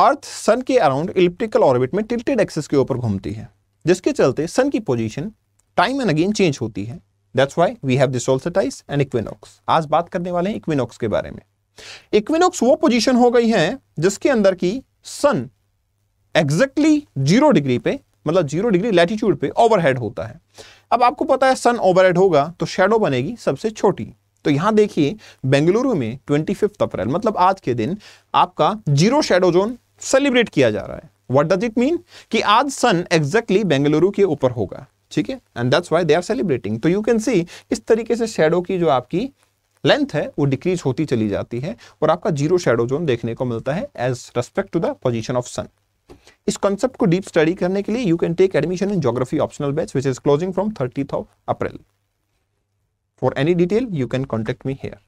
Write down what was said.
अर्थ sun के around elliptical orbit में tilted axis के ऊपर घूमती है जिसके चलते सन की position time and again change होती है that's why we have this solstice and equinox आज बात करने वाले हैं इक्विनॉक्स के बारे में इक्विनॉक्स वो पोजीशन हो गई है जिसके अंदर की सन एग्जैक्टली जीरो डिग्री पे मतलब जीरो डिग्री लैटिट्यूड पे ओवरहेड होता है अब आपको पता है सन ओवरहेड होगा तो शेडो बनेगी सबसे छोटी तो यहां देखिए बेंगलुरु में ट्वेंटी अप्रैल मतलब आज के दिन आपका जीरो शेडो जोन सेलिब्रेट किया जा रहा है वट डज इट मीन कि आज सन एग्जैक्टली बेंगलुरु के ऊपर होगा ठीक है and that's why they are celebrating तो यू कैन सी इस तरीके से शेडो की जो आपकी लेंथ है वो डिक्रीज होती चली जाती है और आपका जीरो शेडो जोन देखने को मिलता है as respect to the position of sun इस कॉन्सेप्ट को डीप स्टडी करने के लिए you can take admission in geography optional batch which is closing from thirtieth of April for any detail you can contact me hair